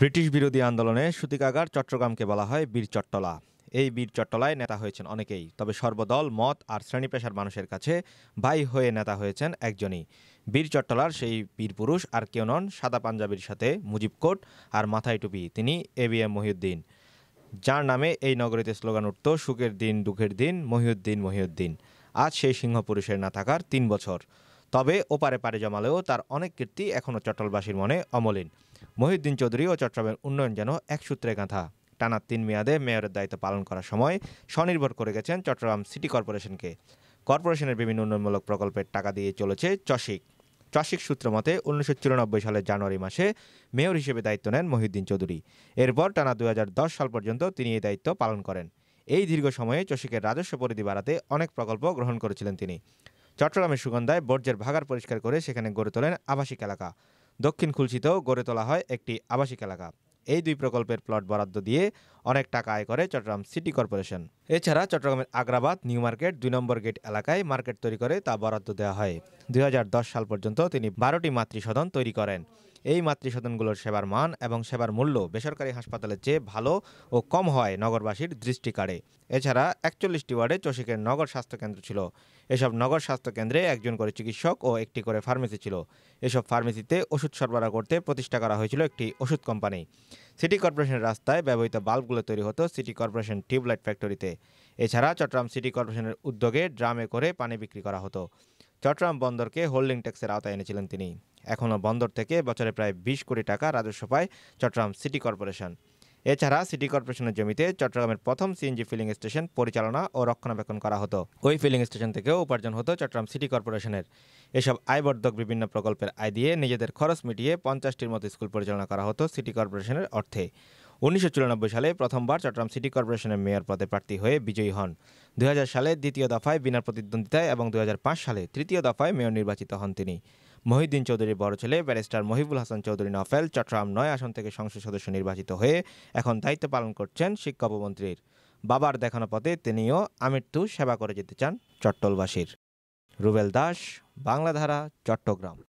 British বিরোধী আন্দোলনে সুতিকাগার চট্টগ্রামকে বলা হয় বীর চট্টলা এই বীর চট্টলায় নেতা হয়েছেন অনেকেই তবে সর্বদল মত আর শ্রেণী পেশার মানুষের কাছে ভাই হয়ে নেতা হয়েছেন একজনই বীর চট্টলার সেই বীর পুরুষ আর কেউ নন সাদা পাঞ্জাবির সাথে মুজিবকোট আর মাথায় টুপি তিনি এ বি এম মহিউদ্দিন যার নামে এই নগরীতে স্লোগান উঠত সুখের দিন দুঃখের দিন মহিউদ্দিন মহিউদ্দিন আজ সেই সিংহ পুরুষের না থাকার তিন বছর তবে ওপারে পারে জমালেও তার অনেক কীর্তি এখনও চট্টলবাসীর মনে অমলিন মহিউদ্দিন চৌধুরী ও চট্টগ্রামের উন্নয়ন যেন এক সূত্রে গাঁথা টানা তিন মেয়াদে মেয়রের দায়িত্ব পালন করার সময় স্বনির্ভর করে গেছেন চট্টগ্রাম সিটি কর্পোরেশনকে কর্পোরেশনের বিভিন্ন উন্নয়নমূলক প্রকল্পের টাকা দিয়ে চলেছে চসিক চসিক সূত্র মতে উনিশশো সালের জানুয়ারি মাসে মেয়র হিসেবে দায়িত্ব নেন মহিউদ্দিন চৌধুরী এরপর টানা দুই সাল পর্যন্ত তিনি এই দায়িত্ব পালন করেন এই দীর্ঘ সময়ে চসিকের রাজস্ব পরিধি বাড়াতে অনেক প্রকল্প গ্রহণ করেছিলেন তিনি চট্টগ্রামের সুগন্ধায় বর্জ্যের ভাগার পরিষ্কার করে সেখানে গড়ে তোলেন আবাসিক এলাকা দক্ষিণ খুলশিতেও গড়ে তোলা হয় একটি আবাসিক এলাকা এই দুই প্রকল্পের প্লট বরাদ্দ দিয়ে অনেক টাকা আয় করে চট্টগ্রাম সিটি কর্পোরেশন এছাড়া চট্টগ্রামের আগ্রাবাদ নিউ মার্কেট দুই নম্বর গেট এলাকায় মার্কেট তৈরি করে তা বরাদ্দ দেওয়া হয় দুই সাল পর্যন্ত তিনি বারোটি মাতৃসদন তৈরি করেন এই মাতৃসদনগুলোর সেবার মান এবং সেবার মূল্য বেসরকারি হাসপাতালের চেয়ে ভালো ও কম হয় নগরবাসীর দৃষ্টিকারে এছাড়া একচল্লিশটি ওয়ার্ডে চষিকের নগর স্বাস্থ্যকেন্দ্র ছিল এসব নগর স্বাস্থ্যকেন্দ্রে একজন করে চিকিৎসক ও একটি করে ফার্মেসি ছিল এসব ফার্মেসিতে ওষুধ সরবরাহ করতে প্রতিষ্ঠা করা হয়েছিল একটি ওষুধ কোম্পানি সিটি কর্পোরেশনের রাস্তায় ব্যবহৃত বাল্বগুলো তৈরি হতো সিটি কর্পোরেশন টিউবলাইট ফ্যাক্টরিতে এছাড়া চট্টগ্রাম সিটি কর্পোরেশনের উদ্যোগে ড্রামে করে পানি বিক্রি করা হতো চট্টগ্রাম বন্দরকে হোল্ডিং ট্যাক্সের আওতায় এনেছিলেন তিনি এখনও বন্দর থেকে বছরে প্রায় বিশ কোটি টাকা রাজস্ব পায় চট্টগ্রাম সিটি কর্পোরেশন এছাড়া সিটি কর্পোরেশনের জমিতে চট্টগ্রামের প্রথম সিএনজি ফিলিং স্টেশন পরিচালনা ও রক্ষণাবেক্ষণ করা হতো ওই ফিলিং স্টেশন থেকেও উপার্জন হতো চট্টগ্রাম সিটি কর্পোরেশনের এসব আয়বর্ধক বিভিন্ন প্রকল্পের আয় দিয়ে নিজেদের খরচ মিটিয়ে পঞ্চাশটির মতো স্কুল পরিচালনা করা হতো সিটি কর্পোরেশনের অর্থে উনিশশো সালে প্রথমবার চট্টগ্রাম সিটি কর্পোরেশনের মেয়র পদে প্রার্থী হয়ে বিজয়ী হন দু সালে দ্বিতীয় দফায় বিনা প্রতিদ্বন্দ্বিতায় এবং দু সালে তৃতীয় দফায় মেয়র নির্বাচিত হন তিনি মহিউদ্দিন চৌধুরীর বড় ছেলে ব্যারিস্টার মহিবুল হাসান চৌধুরী নফেল চট্টগ্রাম নয় আসন থেকে সংসদ সদস্য নির্বাচিত হয়ে এখন দায়িত্ব পালন করছেন শিক্ষা উপমন্ত্রীর বাবার দেখানো পথে তিনিও আমৃত্যু সেবা করে যেতে চান চট্টলবাসীর রুবেল দাস বাংলাধারা চট্টগ্রাম